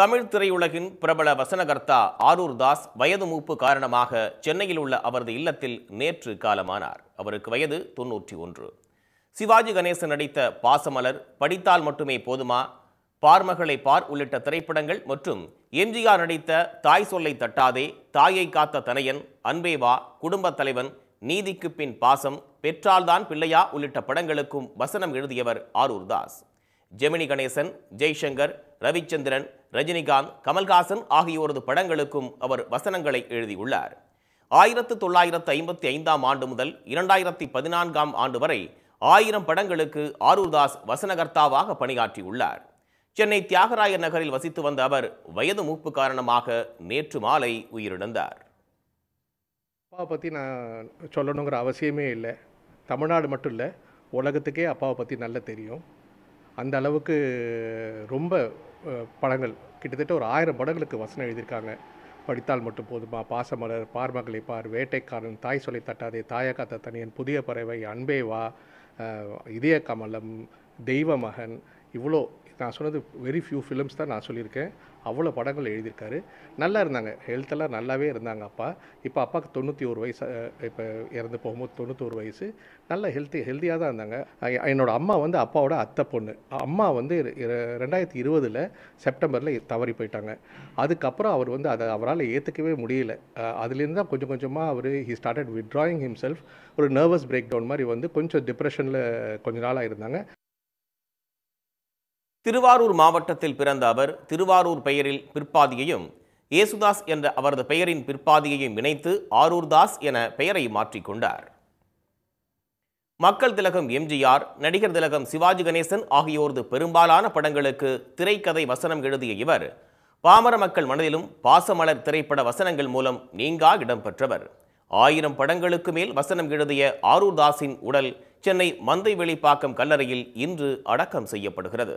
தமிழ் திரையுலகின் பிரபல வசனகர்த்தா ஆரூர் தாஸ் வயது மூப்பு காரணமாக சென்னையில் உள்ள அவரது இல்லத்தில் நேற்று காலமானார் அவருக்கு வயது தொன்னூற்றி ஒன்று சிவாஜி கணேசன் நடித்த பாசமலர் படித்தால் மட்டுமே போதுமா பார்மகளை பார் உள்ளிட்ட திரைப்படங்கள் மற்றும் எம்ஜிஆர் நடித்த தாய் சொல்லை தட்டாதே தாயை காத்த தனையன் அன்பேவா குடும்பத் தலைவன் நீதிக்கு பின் பாசம் பெற்றால்தான் பிள்ளையா உள்ளிட்ட படங்களுக்கும் வசனம் எழுதியவர் ஆரூர் தாஸ் ஜெமினி கணேசன் ஜெய்சங்கர் ரவிச்சந்திரன் ரஜினிகாந்த் கமல்ஹாசன் ஆகியோரது படங்களுக்கும் அவர் வசனங்களை எழுதியுள்ளார் ஆயிரத்து தொள்ளாயிரத்து ஐம்பத்தி ஐந்தாம் ஆண்டு முதல் இரண்டாயிரத்தி பதினான்காம் ஆண்டு வரை ஆயிரம் படங்களுக்கு ஆரூர்தாஸ் வசனகர்த்தாவாக பணியாற்றியுள்ளார் சென்னை தியாகராய நகரில் வசித்து வந்த அவர் வயது மூப்பு காரணமாக நேற்று மாலை உயிரிழந்தார் அப்பாவை பற்றி நான் சொல்லணுங்கிற அவசியமே இல்லை தமிழ்நாடு மட்டும் இல்லை உலகத்துக்கே அப்பாவை பற்றி நல்லா தெரியும் அந்த அளவுக்கு ரொம்ப படங்கள் கிட்டத்தட்ட ஒரு ஆயிரம் படங்களுக்கு வசனம் எழுதியிருக்காங்க படித்தால் மட்டும் போதுமா பாசமலர் பார்மகளை பார் வேட்டைக்காரன் தாய் சொல்லி தட்டாதே தாயக்காத்த தனியன் புதிய பறவை அன்பே வா இதய கமலம் தெய்வ மகன் இவ்வளோ நான் சொன்னது வெரி ஃபியூ ஃபிலிம்ஸ் தான் நான் சொல்லியிருக்கேன் அவ்வளோ படங்கள் எழுதியிருக்காரு நல்லா இருந்தாங்க ஹெல்த்தெல்லாம் நல்லாவே இருந்தாங்க அப்பா இப்போ அப்பாவுக்கு தொண்ணூற்றி ஒரு வயசு இப்போ இறந்து போகும்போது தொண்ணூற்றோரு வயசு நல்லா ஹெல்த்தி ஹெல்த்தியாக தான் இருந்தாங்க என்னோடய அம்மா வந்து அப்பாவோட அத்தை பொண்ணு அம்மா வந்து ரெண்டாயிரத்தி இருபதில் செப்டம்பரில் தவறி போயிட்டாங்க அதுக்கப்புறம் அவர் வந்து அதை அவரால் ஏற்றுக்கவே முடியல அதுலேருந்து தான் கொஞ்சம் கொஞ்சமாக அவர் ஹி ஸ்டார்டட் வித்ராயிங் ஹிம்செல்ஃப் ஒரு நர்வஸ் பிரேக் டவுன் மாதிரி வந்து கொஞ்சம் டிப்ரெஷனில் கொஞ்ச நாளாக இருந்தாங்க திருவாரூர் மாவட்டத்தில் பிறந்த அவர் திருவாரூர் பெயரில் பிற்பாதியையும் ஏசுதாஸ் என்ற அவரது பெயரின் பிற்பாதியையும் இணைத்து ஆரூர்தாஸ் என பெயரை மாற்றிக்கொண்டார் மக்கள் திலகம் எம்ஜிஆர் நடிகர் திலகம் சிவாஜி கணேசன் ஆகியோரது பெரும்பாலான படங்களுக்கு திரைக்கதை வசனம் எழுதிய இவர் பாமர மக்கள் மனதிலும் பாசமலர் திரைப்பட வசனங்கள் மூலம் நீங்கா இடம்பெற்றவர் ஆயிரம் படங்களுக்கு மேல் வசனம் எழுதிய ஆரூர்தாஸின் உடல் சென்னை மந்தை வெளிப்பாக்கம் கல்லறையில் இன்று அடக்கம் செய்யப்படுகிறது